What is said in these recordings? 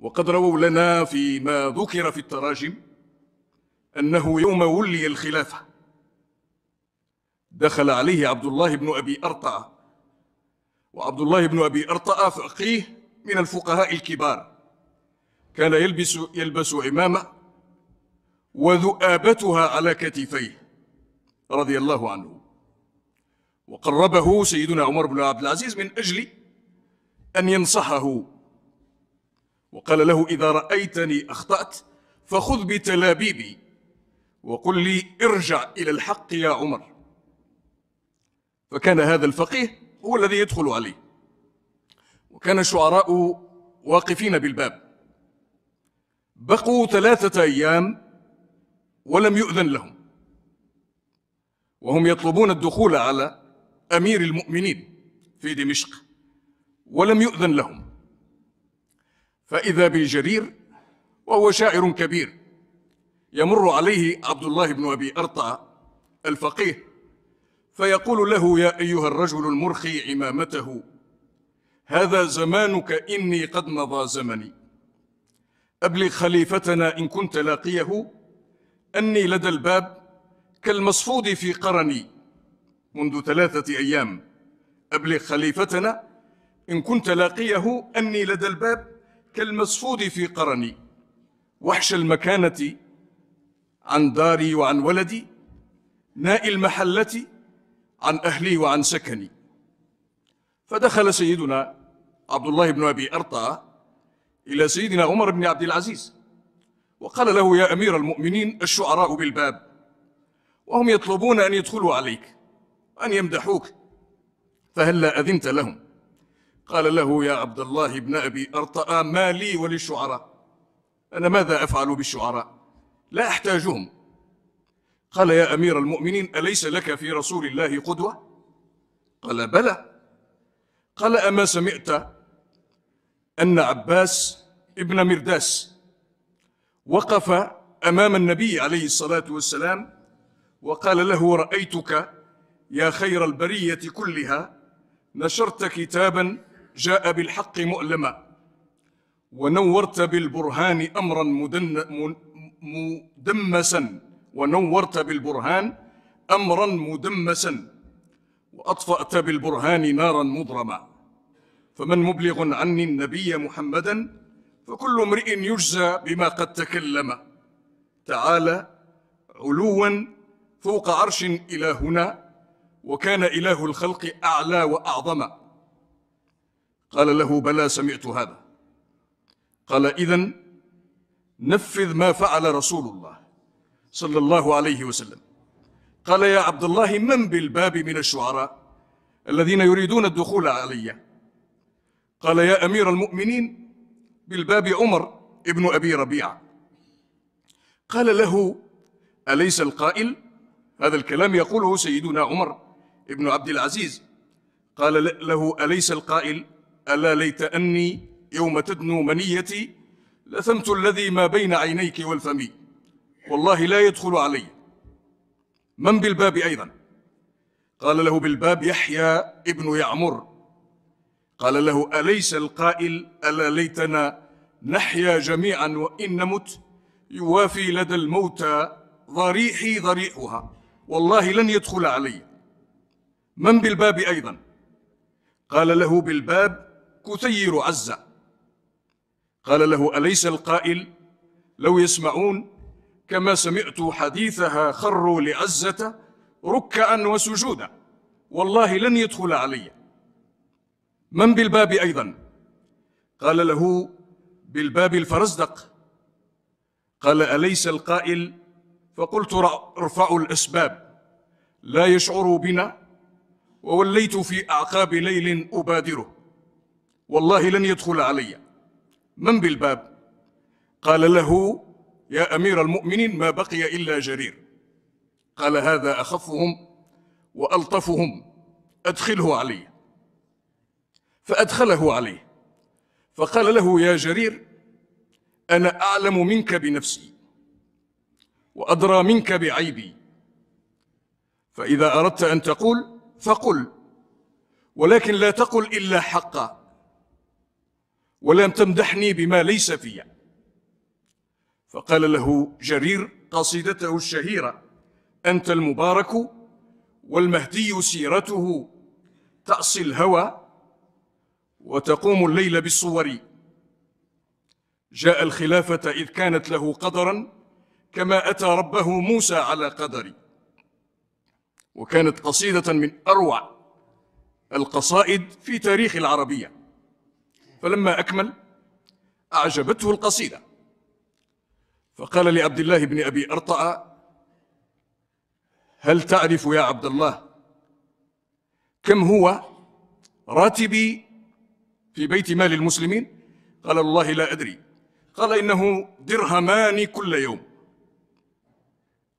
وقد رووا لنا فيما ذكر في التراجم أنه يوم ولي الخلافة دخل عليه عبد الله بن أبي أرطأ وعبد الله بن أبي أرطأ فقيه من الفقهاء الكبار كان يلبس يلبس عمامة وذؤابتها على كتفيه رضي الله عنه وقربه سيدنا عمر بن عبد العزيز من أجل أن ينصحه قال له إذا رأيتني أخطأت فخذ بتلابيبي وقل لي ارجع إلى الحق يا عمر فكان هذا الفقيه هو الذي يدخل عليه وكان الشعراء واقفين بالباب بقوا ثلاثة أيام ولم يؤذن لهم وهم يطلبون الدخول على أمير المؤمنين في دمشق ولم يؤذن لهم فإذا بجرير وهو شاعر كبير يمر عليه عبد الله بن أبي أرطى الفقيه فيقول له يا أيها الرجل المرخي عمامته هذا زمانك إني قد مضى زمني أبلغ خليفتنا إن كنت لاقيه أني لدى الباب كالمصفود في قرني منذ ثلاثة أيام أبلغ خليفتنا إن كنت لاقيه أني لدى الباب كالمسفود في قرني وحش المكانة عن داري وعن ولدي ناء المحلة عن أهلي وعن سكني فدخل سيدنا عبد الله بن أبي أرطى إلى سيدنا عمر بن عبد العزيز وقال له يا أمير المؤمنين الشعراء بالباب وهم يطلبون أن يدخلوا عليك وأن يمدحوك فهلا أذنت لهم قال له يا عبد الله بن أبي أرطأ ما لي وللشعراء أنا ماذا أفعل بالشعراء لا أحتاجهم قال يا أمير المؤمنين أليس لك في رسول الله قدوة قال بلى قال أما سمعت أن عباس ابن مرداس وقف أمام النبي عليه الصلاة والسلام وقال له رأيتك يا خير البرية كلها نشرت كتابا جاء بالحق مؤلما ونورت بالبرهان أمرا مدمسا ونورت بالبرهان أمرا مدمسا وأطفأت بالبرهان نارا مضرما فمن مبلغ عني النبي محمدا فكل امرئ يجزى بما قد تكلم تعالى علوا فوق عرش إلهنا وكان إله الخلق أعلى وأعظم قال له بلى سمعت هذا قال إذا نفذ ما فعل رسول الله صلى الله عليه وسلم قال يا عبد الله من بالباب من الشعراء الذين يريدون الدخول علي قال يا أمير المؤمنين بالباب عمر ابن أبي ربيعة قال له أليس القائل هذا الكلام يقوله سيدنا عمر ابن عبد العزيز قال له أليس القائل ألا ليت أني يوم تدنو منيتي لثمت الذي ما بين عينيك والفم والله لا يدخل علي من بالباب أيضا قال له بالباب يحيى ابن يعمر قال له أليس القائل ألا ليتنا نحيا جميعا وإن نمت يوافي لدى الموتى ضريحي ضريحها والله لن يدخل علي من بالباب أيضا قال له بالباب كثير عزة قال له أليس القائل لو يسمعون كما سمعت حديثها خروا لعزة ركعا وسجودا والله لن يدخل علي من بالباب أيضا قال له بالباب الفرزدق قال أليس القائل فقلت ارفعوا الأسباب لا يشعر بنا ووليت في أعقاب ليل أبادره والله لن يدخل علي من بالباب قال له يا أمير المؤمنين ما بقي إلا جرير قال هذا أخفهم وألطفهم أدخله علي فأدخله عليه فقال له يا جرير أنا أعلم منك بنفسي وأدرى منك بعيبي فإذا أردت أن تقول فقل ولكن لا تقل إلا حقا ولم تمدحني بما ليس في فقال له جرير قصيدته الشهيرة أنت المبارك والمهدي سيرته تأصي الهوى وتقوم الليل بالصور جاء الخلافة إذ كانت له قدرا كما أتى ربه موسى على قدر وكانت قصيدة من أروع القصائد في تاريخ العربية فلما أكمل أعجبته القصيدة فقال لعبد الله بن أبي أرطأ هل تعرف يا عبد الله كم هو راتبي في بيت مال المسلمين قال والله لا أدري قال إنه درهمان كل يوم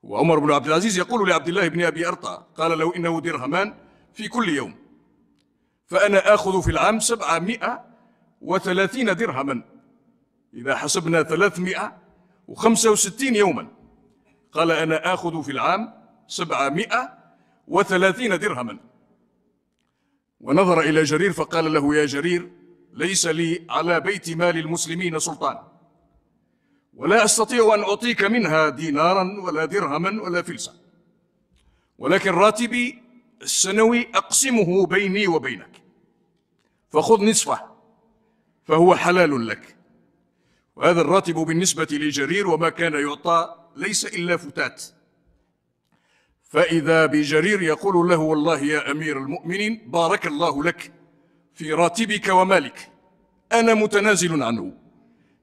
وعمر بن عبد العزيز يقول لعبد الله بن أبي أرطى قال لو إنه درهمان في كل يوم فأنا آخذ في العام سبعمائة وثلاثين درهما إذا حسبنا ثلاثمائة وخمسة وستين يوما قال أنا آخذ في العام سبعمائة وثلاثين درهما ونظر إلى جرير فقال له يا جرير ليس لي على بيت مال المسلمين سلطان ولا أستطيع أن أعطيك منها دينارا ولا درهما ولا فلسا ولكن راتبي السنوي أقسمه بيني وبينك فخذ نصفه فهو حلال لك وهذا الراتب بالنسبة لجرير وما كان يعطى ليس إلا فتات فإذا بجرير يقول له والله يا أمير المؤمنين بارك الله لك في راتبك ومالك أنا متنازل عنه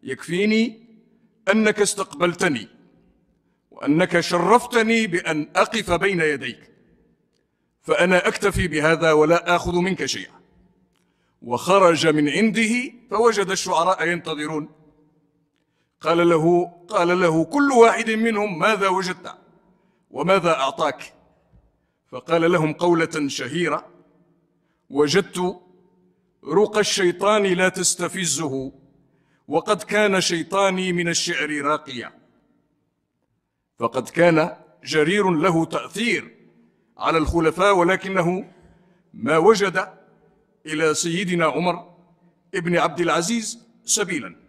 يكفيني أنك استقبلتني وأنك شرفتني بأن أقف بين يديك فأنا أكتفي بهذا ولا آخذ منك شيئا وخرج من عنده فوجد الشعراء ينتظرون قال له قال له كل واحد منهم ماذا وجدت وماذا أعطاك فقال لهم قولة شهيرة وجدت رقى الشيطان لا تستفزه وقد كان شيطاني من الشعر راقيا فقد كان جرير له تأثير على الخلفاء ولكنه ما وجد إلى سيدنا عمر ابن عبد العزيز سبيلا